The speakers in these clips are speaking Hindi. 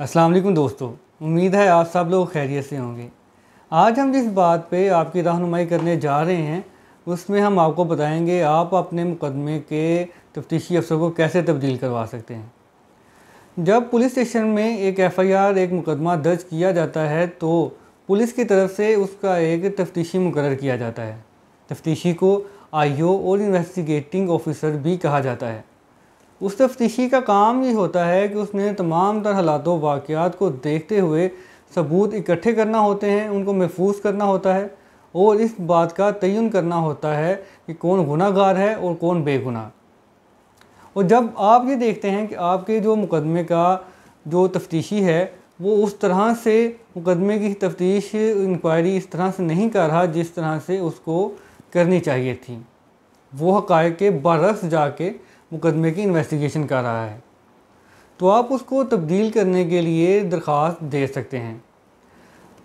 अस्सलाम वालेकुम दोस्तों उम्मीद है आप सब लोग खैरियत से होंगे आज हम जिस बात पे आपकी रहनुमाई करने जा रहे हैं उसमें हम आपको बताएंगे आप अपने मुकदमे के तफ्तीशी अफसर को कैसे तब्दील करवा सकते हैं जब पुलिस स्टेशन में एक एफआईआर एक मुकदमा दर्ज किया जाता है तो पुलिस की तरफ से उसका एक तफ्तीशी मुकर किया जाता है तफ्तीशी को आईओ और इन्वेस्टिगेटिंग ऑफिसर भी कहा जाता है उस तफ्तीशी का काम ये होता है कि उसने तमाम तर हालात वाक़ात को देखते हुए सबूत इकट्ठे करना होते हैं उनको महफूज करना होता है और इस बात का तयन करना होता है कि कौन गुनागार है और कौन बेगुनाह और जब आप ये देखते हैं कि आपके जो मुकदमे का जो तफ्तीशी है वो उस तरह से मुकदमे की तफ्तीश इंक्वायरी इस तरह से नहीं कर रहा जिस तरह से उसको करनी चाहिए थी वो हक़ के बरस जाके मुकदमे की इन्वेस्टिगेशन कर रहा है तो आप उसको तब्दील करने के लिए दरख्वास्त दे सकते हैं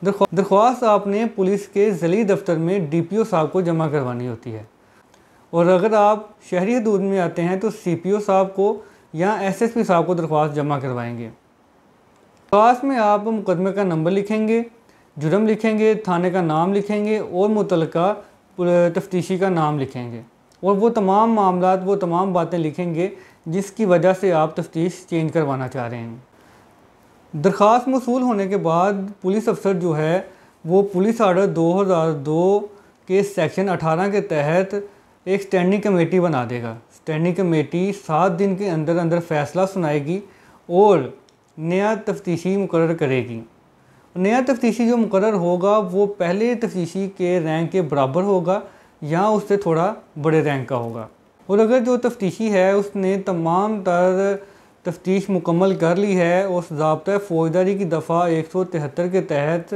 दरख्वास्त आपने पुलिस के ज़िली दफ्तर में डीपीओ साहब को जमा करवानी होती है और अगर आप शहरी हदूद में आते हैं तो सीपीओ साहब को या एसएसपी साहब को दरख्वास्त जमा करवाएंगे दरख्वास्त में आप मुकदमे का नंबर लिखेंगे जुर्म लिखेंगे थाने का नाम लिखेंगे और मुतलका तफ्तीशी का नाम लिखेंगे और वो तमाम मामला वो तमाम बातें लिखेंगे जिसकी वजह से आप तफ्तीश चेंज करवाना चाह रहे हैं दरख्वास मौसू होने के बाद पुलिस अफसर जो है वो पुलिस आर्डर 2002 के सेक्शन 18 के तहत एक स्टैंडिंग कमेटी बना देगा स्टैंडिंग कमेटी सात दिन के अंदर अंदर फैसला सुनाएगी और नया तफ्तीशी मुकर करेगी नया तफ्तीशी जो मुकर होगा वो पहले तफ्तीशी के रैंक के बराबर होगा या उससे थोड़ा बड़े रैंक का होगा और अगर जो तफ्तीशी है उसने तमाम तर तफ्तीश मुकम्मल कर ली है और जबता फ़ौजदारी की दफ़ा एक सौ तिहत्तर के तहत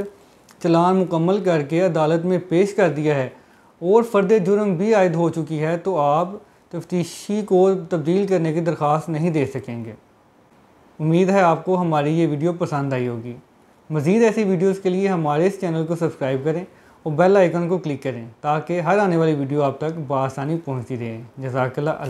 चलान मुकम्मल करके अदालत में पेश कर दिया है और फ़र्द जुर्म भी आयद हो चुकी है तो आप तफ्तीशी को तब्दील करने की दरख्वास्त नहीं दे सकेंगे उम्मीद है आपको हमारी ये वीडियो पसंद आई होगी मज़ीद ऐसी वीडियोज़ के लिए हमारे इस चैनल को सब्सक्राइब करें और बेल आइकन को क्लिक करें ताकि हर आने वाली वीडियो आप तक बसानी पहुँचती रहे जजाकला